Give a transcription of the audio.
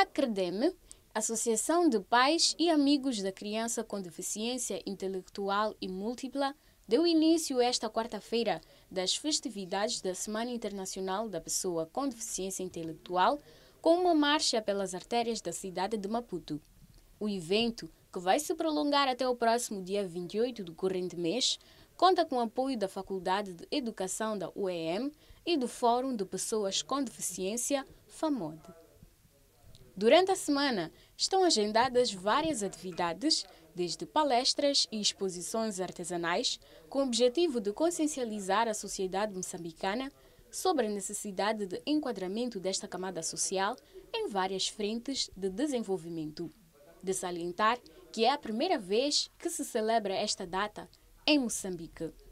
Acredeme, Associação de Pais e Amigos da Criança com Deficiência Intelectual e Múltipla, deu início esta quarta-feira das festividades da Semana Internacional da Pessoa com Deficiência Intelectual com uma marcha pelas artérias da cidade de Maputo. O evento, que vai se prolongar até o próximo dia 28 do corrente mês, conta com o apoio da Faculdade de Educação da UEM e do Fórum de Pessoas com Deficiência, FAMOD. Durante a semana estão agendadas várias atividades, desde palestras e exposições artesanais, com o objetivo de consciencializar a sociedade moçambicana sobre a necessidade de enquadramento desta camada social em várias frentes de desenvolvimento. De salientar que é a primeira vez que se celebra esta data em Moçambique.